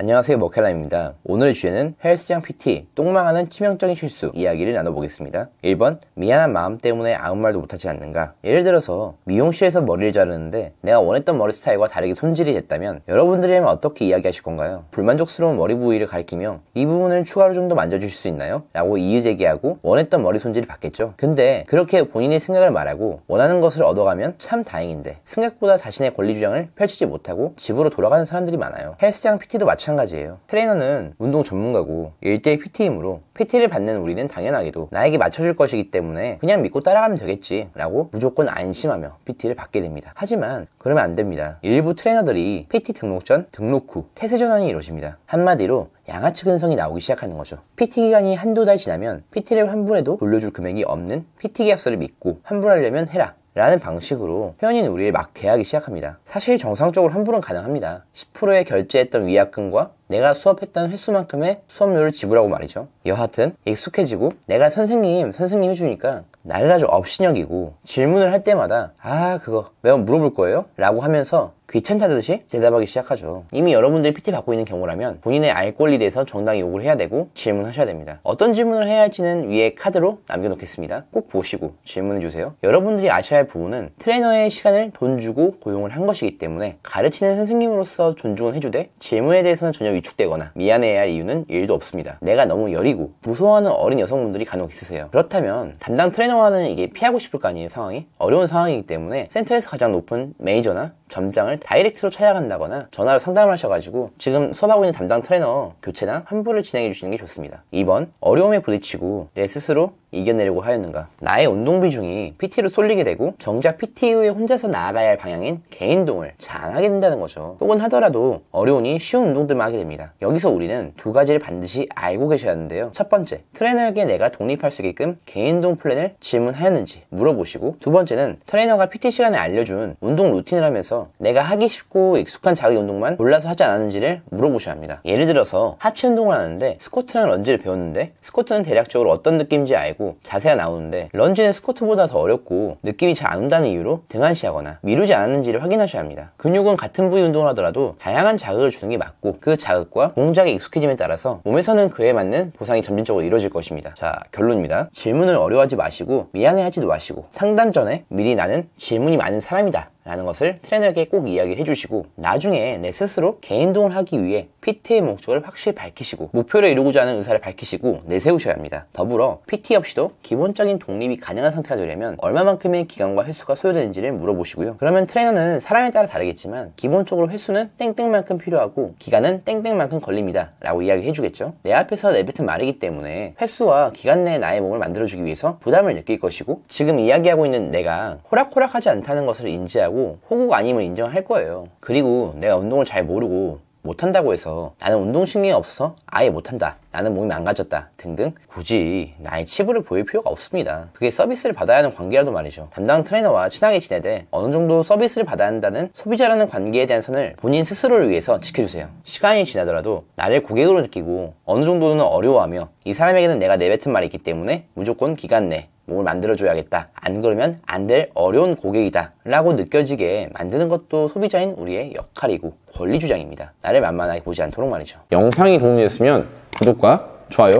안녕하세요 머켈라입니다 오늘 주제는 헬스장 PT 똥망하는 치명적인 실수 이야기를 나눠보겠습니다 1번 미안한 마음 때문에 아무 말도 못하지 않는가 예를 들어서 미용실에서 머리를 자르는데 내가 원했던 머리 스타일과 다르게 손질이 됐다면 여러분들이라면 어떻게 이야기하실 건가요? 불만족스러운 머리 부위를 가리키며 이 부분을 추가로 좀 더 만져주실 수 있나요? 라고 이유 제기하고 원했던 머리 손질이 받겠죠 근데 그렇게 본인의 생각을 말하고 원하는 것을 얻어가면 참 다행인데 생각보다 자신의 권리 주장을 펼치지 못하고 집으로 돌아가는 사람들이 많아요 헬스장 PT도 마찬가지입니다 마찬가지예요. 트레이너는 운동 전문가고 일대1 PT이므로 PT를 받는 우리는 당연하게도 나에게 맞춰줄 것이기 때문에 그냥 믿고 따라가면 되겠지 라고 무조건 안심하며 PT를 받게 됩니다. 하지만 그러면 안 됩니다. 일부 트레이너들이 PT 등록 전, 등록 후 태세 전환이 이루어집니다. 한마디로 양아치 근성이 나오기 시작하는 거죠. PT 기간이 한두 달 지나면 PT를 환불해도 돌려줄 금액이 없는 PT 계약서를 믿고 환불하려면 해라 라는 방식으로 회원인 우리를 막 대하기 시작합니다. 사실 정상적으로 환불은 가능합니다. 10%에 결제했던 위약금과 내가 수업했던 횟수만큼의 수업료를 지불하고 말이죠. 여하튼 익숙해지고 내가 선생님, 선생님 해주니까 나를 아주 업신여기고 질문을 할 때마다 아 그거 매번 물어볼 거예요? 라고 하면서 귀찮다듯이 대답하기 시작하죠. 이미 여러분들이 PT 받고 있는 경우라면 본인의 알 권리에 대해서 정당히 요구를 해야 되고 질문하셔야 됩니다. 어떤 질문을 해야 할지는 위에 카드로 남겨놓겠습니다. 꼭 보시고 질문해주세요. 여러분들이 아셔야 할 부분은 트레이너의 시간을 돈 주고 고용을 한 것이기 때문에 가르치는 선생님으로서 존중은 해주되 질문에 대해서는 전혀 위축되거나 미안해야 할 이유는 일도 없습니다. 내가 너무 여리고 무서워하는 어린 여성분들이 간혹 있으세요. 그렇다면 담당 트레이너와는 이게 피하고 싶을 거 아니에요 상황이? 어려운 상황이기 때문에 센터에서 가장 높은 매니저나 점장을 다이렉트로 찾아간다거나 전화로 상담을 하셔가지고 지금 수업하고 있는 담당 트레이너 교체나 환불을 진행해 주시는 게 좋습니다. 2번 어려움에 부딪히고 내 스스로 이겨내려고 하였는가 나의 운동 비중이 PT로 쏠리게 되고 정작 PT 후에 혼자서 나아가야 할 방향인 개인동을 잘 하게 된다는 거죠 혹은 하더라도 어려우니 쉬운 운동들만 하게 됩니다 여기서 우리는 두 가지를 반드시 알고 계셔야 하는데요 첫 번째 트레이너에게 내가 독립할 수 있게끔 개인동 플랜을 질문하였는지 물어보시고 두 번째는 트레이너가 PT 시간에 알려준 운동 루틴을 하면서 내가 하기 쉽고 익숙한 자기 운동만 골라서 하지 않았는지를 물어보셔야 합니다 예를 들어서 하체 운동을 하는데 스쿼트랑 런지를 배웠는데 스쿼트는 대략적으로 어떤 느낌인지 알고 되고 자세가 나오는데 런지는 스쿼트보다 더 어렵고 느낌이 잘 안 온다는 이유로 등한시하거나 미루지 않았는지를 확인하셔야 합니다. 근육은 같은 부위 운동을 하더라도 다양한 자극을 주는 게 맞고 그 자극과 동작의 익숙해짐에 따라서 몸에서는 그에 맞는 보상이 점진적으로 이루어질 것입니다. 자 결론입니다. 질문을 어려워하지 마시고 미안해하지도 마시고 상담 전에 미리 나는 질문이 많은 사람이다 라는 것을 트레이너에게 꼭 이야기해 주시고 나중에 내 스스로 개인동을 하기 위해 PT의 목적을 확실히 밝히시고 목표를 이루고자 하는 의사를 밝히시고 내세우셔야 합니다. 더불어 PT 없이도 기본적인 독립이 가능한 상태가 되려면 얼마만큼의 기간과 횟수가 소요되는지를 물어보시고요. 그러면 트레이너는 사람에 따라 다르겠지만 기본적으로 횟수는 땡땡만큼 필요하고 기간은 땡땡만큼 걸립니다. 라고 이야기해 주겠죠. 내 앞에서 내뱉은 말이기 때문에 횟수와 기간 내에 나의 몸을 만들어주기 위해서 부담을 느낄 것이고 지금 이야기하고 있는 내가 호락호락하지 않다는 것을 인지하고 아니고 호구가 아님을 인정할 거예요. 그리고 내가 운동을 잘 모르고 못한다고 해서 나는 운동신경이 없어서 아예 못한다. 나는 몸이 망가졌다 등등 굳이 나의 치부를 보일 필요가 없습니다. 그게 서비스를 받아야 하는 관계라도 말이죠. 담당 트레이너와 친하게 지내되 어느 정도 서비스를 받아야 한다는 소비자라는 관계에 대한 선을 본인 스스로를 위해서 지켜주세요. 시간이 지나더라도 나를 고객으로 느끼고 어느 정도는 어려워하며 이 사람에게는 내가 내뱉은 말이 있기 때문에 무조건 기간 내 몸을 만들어줘야겠다. 안 그러면 안 될 어려운 고객이다. 라고 느껴지게 만드는 것도 소비자인 우리의 역할이고 권리 주장입니다. 나를 만만하게 보지 않도록 말이죠. 영상이 도움이 됐으면 구독과 좋아요,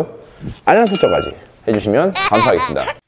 알람 설정까지 해주시면 감사하겠습니다.